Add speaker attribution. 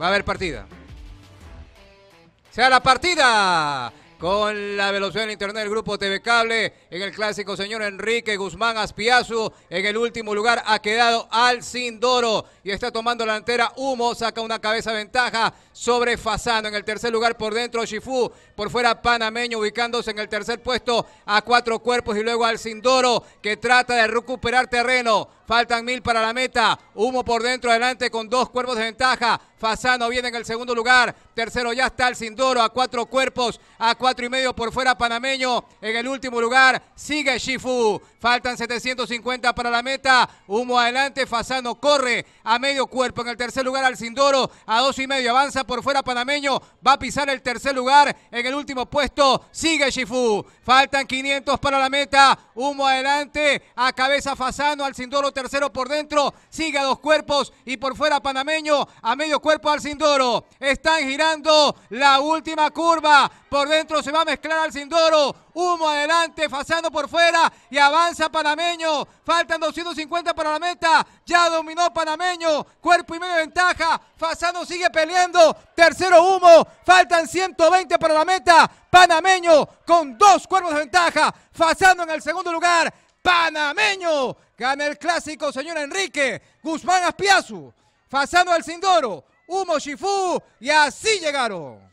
Speaker 1: Va a haber partida. Se da la partida con la velocidad de internet del grupo TV Cable. En el clásico, señor Enrique Guzmán Aspiazu, en el último lugar ha quedado al Sindoro y está tomando la delantera. Humo saca una cabeza ventaja sobre Fasano. En el tercer lugar, por dentro, Shifu. Por fuera, Panameño, ubicándose en el tercer puesto a cuatro cuerpos y luego al Sindoro que trata de recuperar terreno. Faltan mil para la meta. Humo por dentro, adelante con dos cuerpos de ventaja. Fasano viene en el segundo lugar. Tercero ya está el Sindoro a cuatro cuerpos, a cuatro cuatro y medio por fuera panameño. En el último lugar sigue Shifu. Faltan 750 para la meta. Humo adelante. Fasano corre a medio cuerpo. En el tercer lugar al Sindoro. A dos y medio avanza por fuera panameño. Va a pisar el tercer lugar. En el último puesto sigue Shifu. Faltan 500 para la meta. Humo adelante. A cabeza Fasano. Al cindoro tercero por dentro. Sigue a dos cuerpos. Y por fuera panameño. A medio cuerpo al Sindoro. Están girando la última curva. Por dentro se va a mezclar al Sindoro. Humo adelante, Fasano por fuera y avanza Panameño. Faltan 250 para la meta. Ya dominó Panameño. Cuerpo y medio de ventaja. Fasano sigue peleando. Tercero humo. Faltan 120 para la meta. Panameño con dos cuerpos de ventaja. Fasano en el segundo lugar. Panameño gana el clásico, señor Enrique. Guzmán Aspiazu. Fasano al Sindoro. Humo Shifú. Y así llegaron.